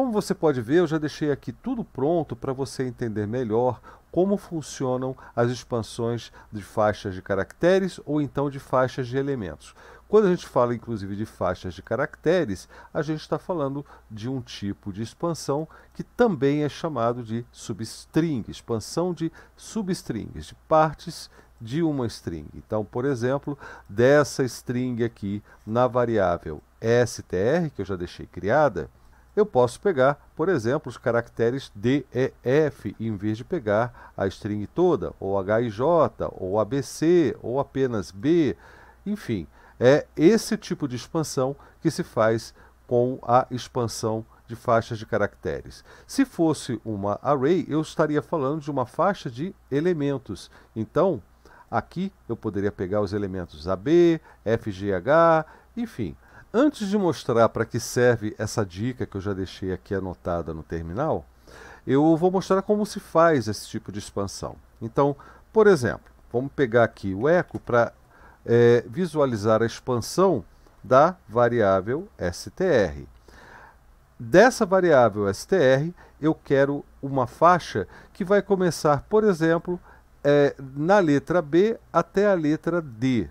Como você pode ver, eu já deixei aqui tudo pronto para você entender melhor como funcionam as expansões de faixas de caracteres ou então de faixas de elementos. Quando a gente fala inclusive de faixas de caracteres, a gente está falando de um tipo de expansão que também é chamado de substring, expansão de substrings, de partes de uma string. Então, por exemplo, dessa string aqui na variável str, que eu já deixei criada, eu posso pegar, por exemplo, os caracteres D, E, F, em vez de pegar a string toda, ou H e J, ou ABC, ou apenas B, enfim. É esse tipo de expansão que se faz com a expansão de faixas de caracteres. Se fosse uma array, eu estaria falando de uma faixa de elementos. Então, aqui eu poderia pegar os elementos AB, FGH, enfim, Antes de mostrar para que serve essa dica que eu já deixei aqui anotada no terminal, eu vou mostrar como se faz esse tipo de expansão. Então, por exemplo, vamos pegar aqui o eco para é, visualizar a expansão da variável str. Dessa variável str, eu quero uma faixa que vai começar, por exemplo, é, na letra B até a letra D.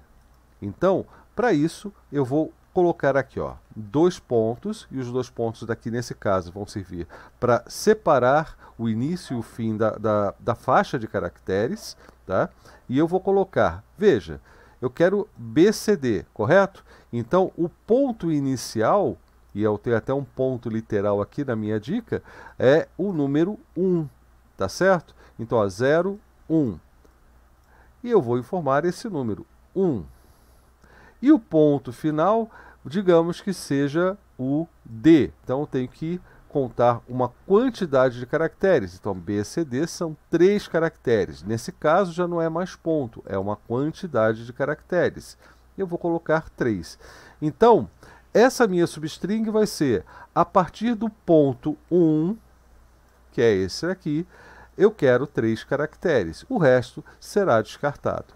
Então, para isso, eu vou colocar aqui ó, dois pontos, e os dois pontos daqui nesse caso vão servir para separar o início e o fim da, da, da faixa de caracteres, tá? E eu vou colocar, veja, eu quero BCD, correto? Então, o ponto inicial, e eu tenho até um ponto literal aqui na minha dica, é o número 1, tá certo? Então, ó, 0, 1. E eu vou informar esse número, 1. E o ponto final digamos que seja o D. Então eu tenho que contar uma quantidade de caracteres. Então BCD são três caracteres. Nesse caso já não é mais ponto, é uma quantidade de caracteres. Eu vou colocar três. Então, essa minha substring vai ser a partir do ponto 1, que é esse aqui, eu quero três caracteres. O resto será descartado.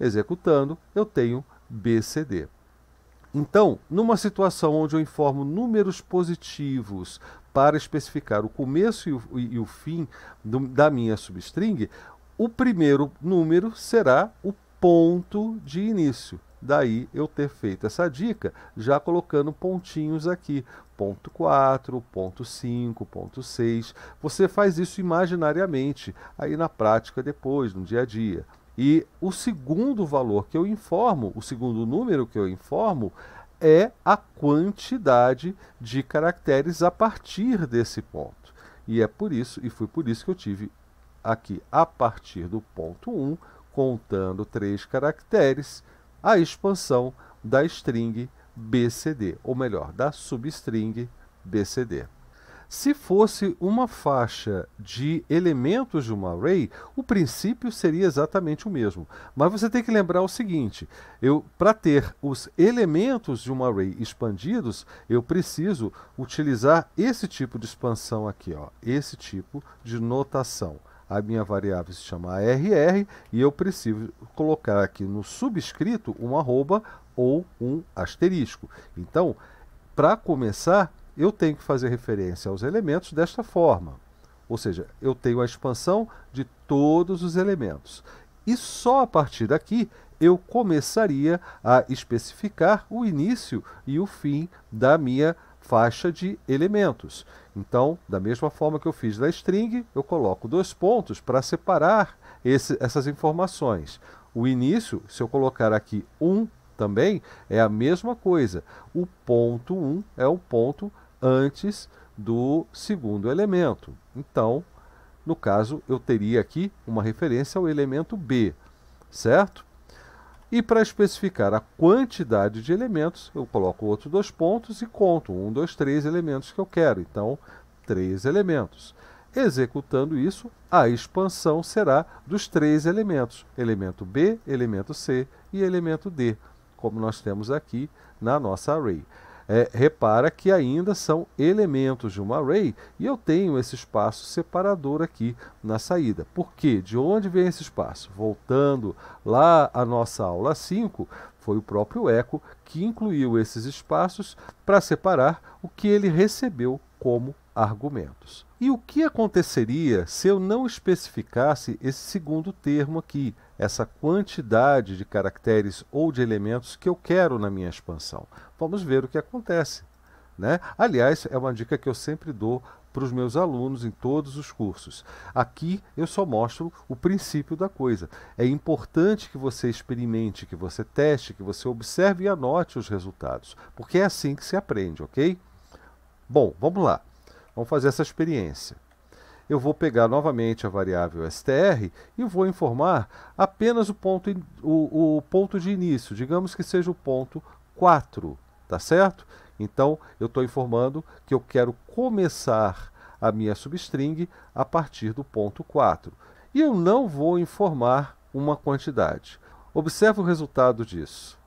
Executando, eu tenho BCD. Então, numa situação onde eu informo números positivos para especificar o começo e o, e o fim do, da minha substring, o primeiro número será o ponto de início. Daí eu ter feito essa dica já colocando pontinhos aqui, ponto 4, ponto 5, ponto 6. Você faz isso imaginariamente, aí na prática depois, no dia a dia. E o segundo valor que eu informo, o segundo número que eu informo, é a quantidade de caracteres a partir desse ponto. E é por isso, e foi por isso que eu tive aqui a partir do ponto 1, contando três caracteres, a expansão da string BCD, ou melhor, da substring BCD. Se fosse uma faixa de elementos de um array, o princípio seria exatamente o mesmo. Mas você tem que lembrar o seguinte: eu para ter os elementos de um array expandidos, eu preciso utilizar esse tipo de expansão aqui, ó, esse tipo de notação. A minha variável se chama rr e eu preciso colocar aqui no subscrito um arroba ou um asterisco. Então, para começar, eu tenho que fazer referência aos elementos desta forma. Ou seja, eu tenho a expansão de todos os elementos. E só a partir daqui eu começaria a especificar o início e o fim da minha faixa de elementos. Então, da mesma forma que eu fiz da string, eu coloco dois pontos para separar esse, essas informações. O início, se eu colocar aqui 1 um, também, é a mesma coisa. O ponto 1 um é o ponto antes do segundo elemento. Então, no caso, eu teria aqui uma referência ao elemento B, certo? E para especificar a quantidade de elementos, eu coloco outros dois pontos e conto um, dois, três elementos que eu quero. Então, três elementos. Executando isso, a expansão será dos três elementos: elemento B, elemento C e elemento D, como nós temos aqui na nossa array é, repara que ainda são elementos de um array e eu tenho esse espaço separador aqui na saída. Por quê? De onde vem esse espaço? Voltando lá à nossa aula 5, foi o próprio echo que incluiu esses espaços para separar o que ele recebeu como argumentos. E o que aconteceria se eu não especificasse esse segundo termo aqui, essa quantidade de caracteres ou de elementos que eu quero na minha expansão? Vamos ver o que acontece. Né? Aliás, é uma dica que eu sempre dou para os meus alunos em todos os cursos. Aqui eu só mostro o princípio da coisa. É importante que você experimente, que você teste, que você observe e anote os resultados, porque é assim que se aprende, ok? Bom, vamos lá. Vamos fazer essa experiência. Eu vou pegar novamente a variável str e vou informar apenas o ponto, o, o ponto de início, digamos que seja o ponto 4, tá certo? Então, eu estou informando que eu quero começar a minha substring a partir do ponto 4. E eu não vou informar uma quantidade. Observe o resultado disso.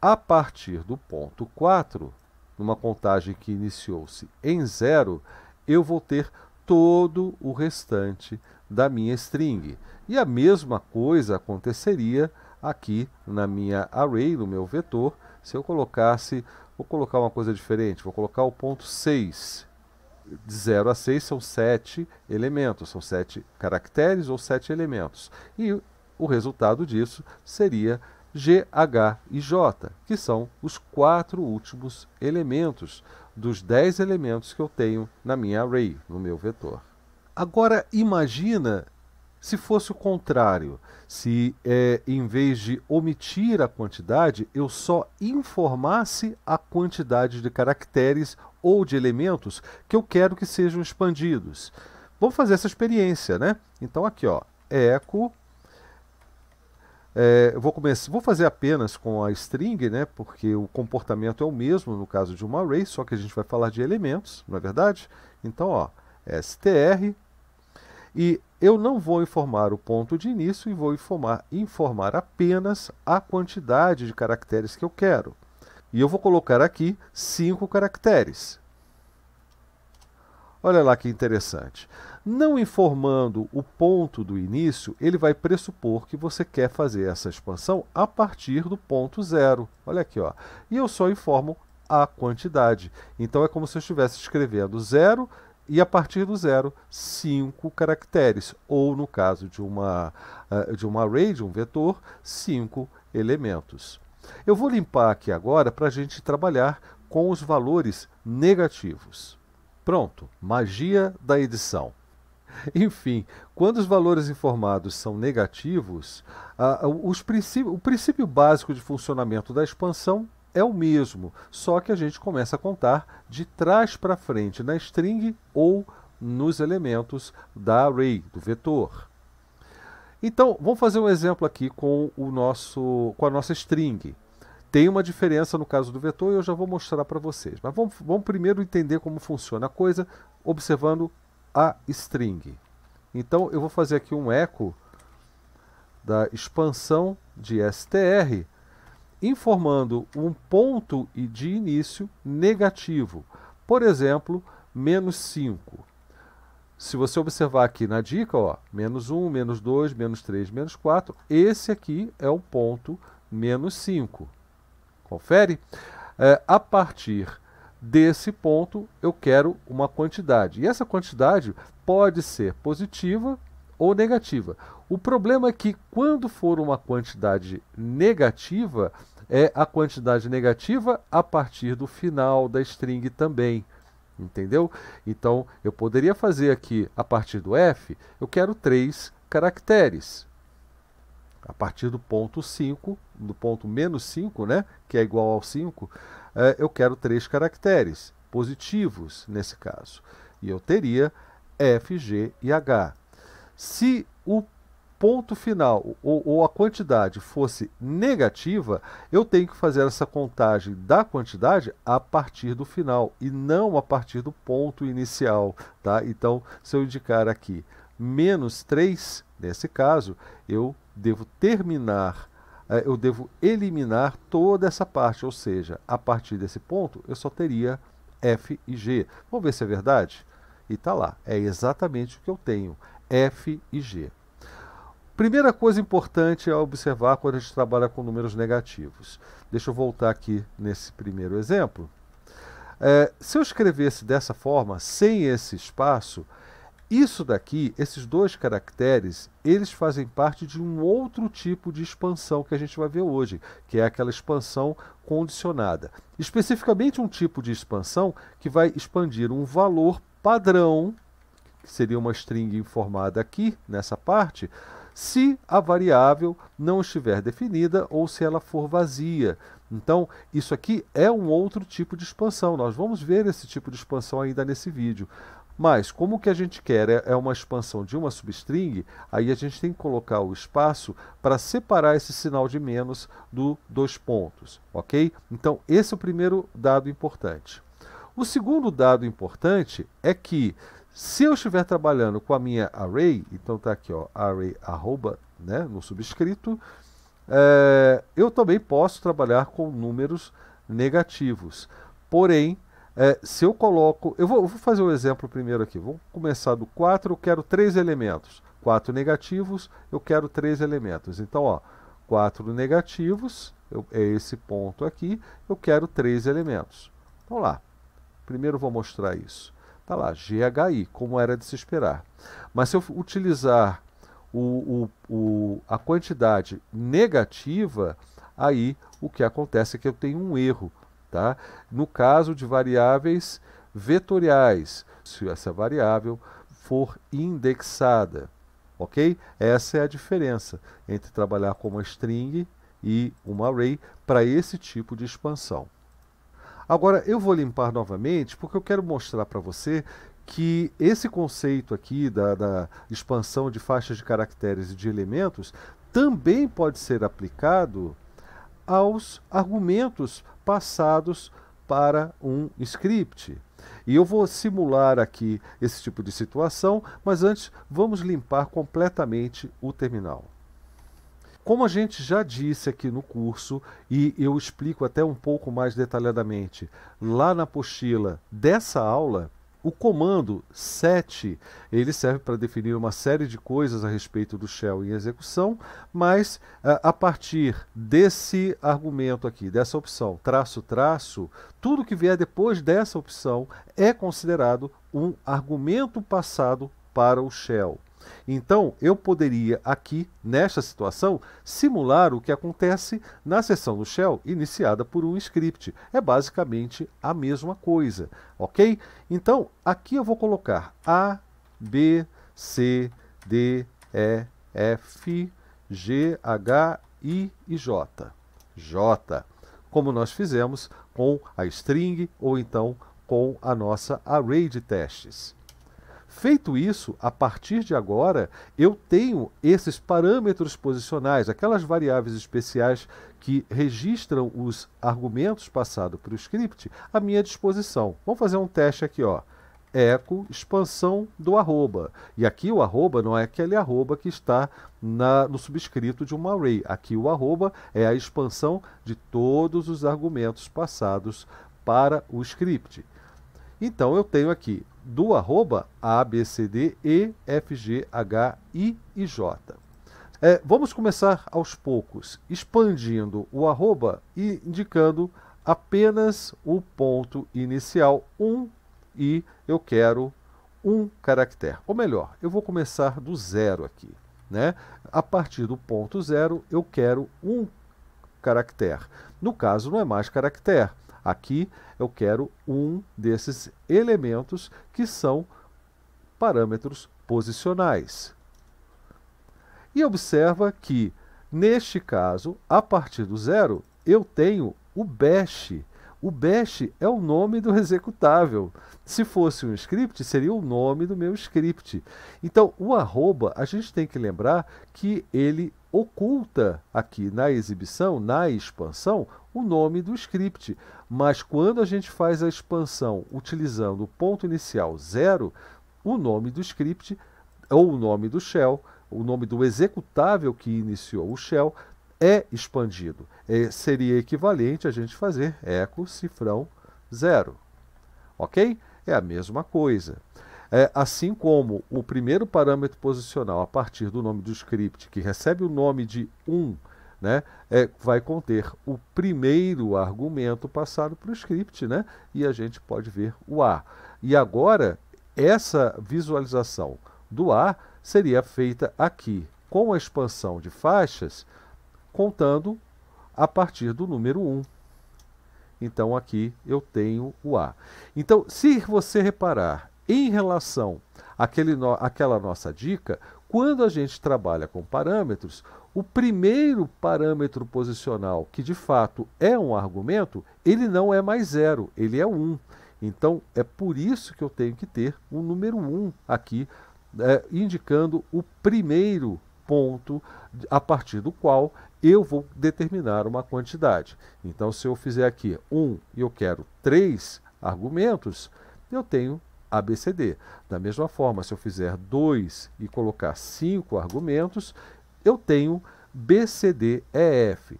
A partir do ponto 4, numa contagem que iniciou-se em zero, eu vou ter todo o restante da minha string. E a mesma coisa aconteceria aqui na minha array, no meu vetor, se eu colocasse, vou colocar uma coisa diferente, vou colocar o ponto 6. De 0 a 6 são 7 elementos, são 7 caracteres ou 7 elementos. E o resultado disso seria G, H e J, que são os quatro últimos elementos dos 10 elementos que eu tenho na minha array, no meu vetor. Agora imagina se fosse o contrário, se é, em vez de omitir a quantidade, eu só informasse a quantidade de caracteres ou de elementos que eu quero que sejam expandidos. Vamos fazer essa experiência, né? Então aqui, ó, echo é, vou, começar, vou fazer apenas com a string, né, porque o comportamento é o mesmo no caso de uma array, só que a gente vai falar de elementos, não é verdade? Então, ó, str, e eu não vou informar o ponto de início e vou informar, informar apenas a quantidade de caracteres que eu quero. E eu vou colocar aqui 5 caracteres. Olha lá que interessante. Não informando o ponto do início, ele vai pressupor que você quer fazer essa expansão a partir do ponto zero. Olha aqui, ó. E eu só informo a quantidade. Então é como se eu estivesse escrevendo zero e a partir do zero, cinco caracteres, ou no caso de uma, eh, de uma array, de um vetor, cinco elementos. Eu vou limpar aqui agora para a gente trabalhar com os valores negativos. Pronto, magia da edição. Enfim, quando os valores informados são negativos, princípio, o princípio básico de funcionamento da expansão é o mesmo, só que a gente começa a contar de trás para frente na string ou nos elementos da array, do vetor. Então, vamos fazer um exemplo aqui com, o nosso, com a nossa string. Tem uma diferença no caso do vetor e eu já vou mostrar para vocês. Mas vamos, vamos primeiro entender como funciona a coisa observando a string. Então eu vou fazer aqui um eco da expansão de str, informando um ponto de início negativo. Por exemplo, menos 5. Se você observar aqui na dica, ó, menos 1, menos 2, menos 3, menos 4, esse aqui é o ponto menos 5. Confere? É, a partir desse ponto eu quero uma quantidade. E essa quantidade pode ser positiva ou negativa. O problema é que quando for uma quantidade negativa, é a quantidade negativa a partir do final da string também. Entendeu? Então, eu poderia fazer aqui, a partir do F, eu quero três caracteres. A partir do ponto 5, do ponto menos 5, né, que é igual ao 5, é, eu quero três caracteres positivos nesse caso. E eu teria F, G e H. Se o ponto final ou, ou, a quantidade fosse negativa, eu tenho que fazer essa contagem da quantidade a partir do final e não a partir do ponto inicial. Tá? Então, se eu indicar aqui menos 3, nesse caso, eu devo terminar é, eu devo eliminar toda essa parte, ou seja, a partir desse ponto eu só teria F e G. Vamos ver se é verdade? E está lá, é exatamente o que eu tenho, F e G. Primeira coisa importante a é observar quando a gente trabalha com números negativos. Deixa eu voltar aqui nesse primeiro exemplo. É, se eu escrevesse dessa forma, sem esse espaço, isso daqui, esses dois caracteres, eles fazem parte de um outro tipo de expansão que a gente vai ver hoje, que é aquela expansão condicionada. Especificamente um tipo de expansão que vai expandir um valor padrão, que seria uma string informada aqui, nessa parte, se a variável não estiver definida ou se ela for vazia. Então, isso aqui é um outro tipo de expansão. Nós vamos ver esse tipo de expansão ainda nesse vídeo. Mas, como o que a gente quer é, é uma expansão de uma substring, aí a gente tem que colocar o espaço para separar esse sinal de menos do dois pontos, ok? Então, esse é o primeiro dado importante. O segundo dado importante é que, se eu estiver trabalhando com a minha array, então está aqui, ó, array arroba, né, no subscrito, é, eu também posso trabalhar com números negativos. Porém, é, se eu coloco. Eu vou, vou fazer o um exemplo primeiro aqui. Vamos começar do 4, eu quero três elementos. 4 negativos, eu quero três elementos. Então, ó, 4 negativos, eu, é esse ponto aqui, eu quero três elementos. Vamos lá. Primeiro vou mostrar isso. Está lá, GHI, como era de se esperar. Mas se eu utilizar o, o, o, a quantidade negativa, aí o que acontece é que eu tenho um erro. Tá? No caso de variáveis vetoriais, se essa variável for indexada. Ok? Essa é a diferença entre trabalhar com uma string e uma array para esse tipo de expansão. Agora eu vou limpar novamente porque eu quero mostrar para você que esse conceito aqui da, da, expansão de faixas de caracteres e de elementos também pode ser aplicado aos argumentos passados para um script. E eu vou simular aqui esse tipo de situação, mas antes vamos limpar completamente o terminal. Como a gente já disse aqui no curso, e eu explico até um pouco mais detalhadamente lá na apostila dessa aula, o comando 7, ele serve para definir uma série de coisas a respeito do shell em execução, mas eh, a partir desse argumento aqui, dessa opção, traço, traço, tudo que vier depois dessa opção é considerado um argumento passado para o shell. Então, eu poderia aqui, nesta situação, simular o que acontece na sessão do shell iniciada por um script. É basicamente a mesma coisa, ok? Então, aqui eu vou colocar A, B, C, D, E, F, G, H, I e J. J, como nós fizemos com a string ou então com a nossa array de testes. Feito isso, a partir de agora, eu tenho esses parâmetros posicionais, aquelas variáveis especiais que registram os argumentos passados para o script, à minha disposição. Vamos fazer um teste aqui, ó. Eco expansão do arroba. E aqui o arroba não é aquele arroba que está na, no subscrito de um array. Aqui o arroba é a expansão de todos os argumentos passados para o script. Então eu tenho aqui do arroba ABCDEFGHI e J. É, vamos começar aos poucos, expandindo o arroba e indicando apenas o ponto inicial 1 um, e eu quero um caractere. Ou melhor, eu vou começar do zero aqui. Né? A partir do ponto zero, eu quero um caractere. No caso, não é mais caractere, Aqui eu quero um desses elementos que são parâmetros posicionais. E observa que, neste caso, a partir do zero, eu tenho o bash o bash é o nome do executável. Se fosse um script, seria o nome do meu script. Então, o arroba, a gente tem que lembrar que ele oculta aqui na exibição, na expansão, o nome do script. Mas quando a gente faz a expansão utilizando o ponto inicial zero, o nome do script ou o nome do shell, o nome do executável que iniciou o shell, é expandido. seria equivalente a gente fazer eco cifrão zero. Ok? É a mesma coisa. É, assim como o primeiro parâmetro posicional a partir do nome do script, que recebe o nome de 1, um, né, é, vai conter o primeiro argumento passado para o script, né, e a gente pode ver o A. E agora, essa visualização do A seria feita aqui com a expansão de faixas contando a partir do número 1. Então aqui eu tenho o A. Então, se você reparar em relação àquele no, àquela nossa dica, quando a gente trabalha com parâmetros, o primeiro parâmetro posicional, que de fato é um argumento, ele não é mais zero, ele é um. Então, é por isso que eu tenho que ter o um número 1 um aqui, é, indicando o primeiro ponto a partir do qual eu vou determinar uma quantidade. Então, se eu fizer aqui 1 um, e eu quero 3 argumentos, eu tenho ABCD. Da mesma forma, se eu fizer 2 e colocar 5 argumentos, eu tenho BCDEF.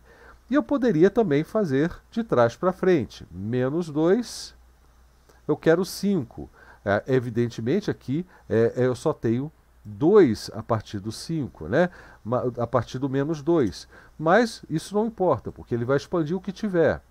E eu poderia também fazer de trás para frente. Menos 2, eu quero 5. É, evidentemente, aqui é, eu só tenho 2 a partir do 5, né? a partir do menos 2. Mas isso não importa, porque ele vai expandir o que tiver.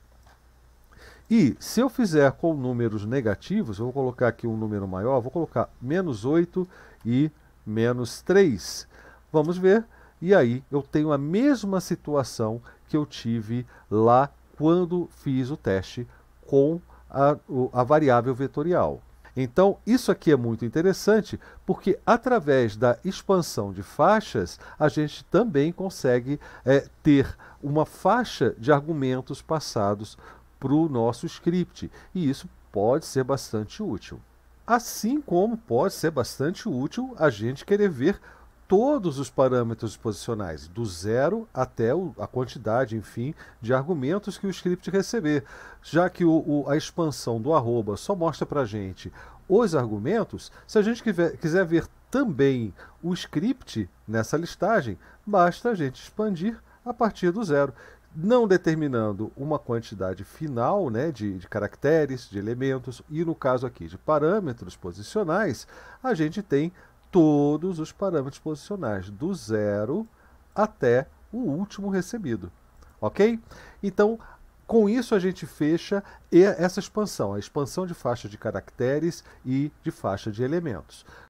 E se eu fizer com números negativos, eu vou colocar aqui um número maior, vou colocar menos 8 e menos 3. Vamos ver. E aí eu tenho a mesma situação que eu tive lá quando fiz o teste com a, a variável vetorial. Então, isso aqui é muito interessante, porque através da expansão de faixas, a gente também consegue é, ter uma faixa de argumentos passados para o nosso script. E isso pode ser bastante útil. Assim como pode ser bastante útil a gente querer ver todos os parâmetros posicionais, do zero até o, a quantidade, enfim, de argumentos que o script receber. Já que o, o, a expansão do arroba só mostra para gente os argumentos, se a gente quiver, quiser ver também o script nessa listagem, basta a gente expandir a partir do zero, não determinando uma quantidade final né, de, de, caracteres, de elementos, e no caso aqui de parâmetros posicionais, a gente tem todos os parâmetros posicionais, do zero até o último recebido. Ok? Então, com isso a gente fecha essa expansão, a expansão de faixa de caracteres e de faixa de elementos.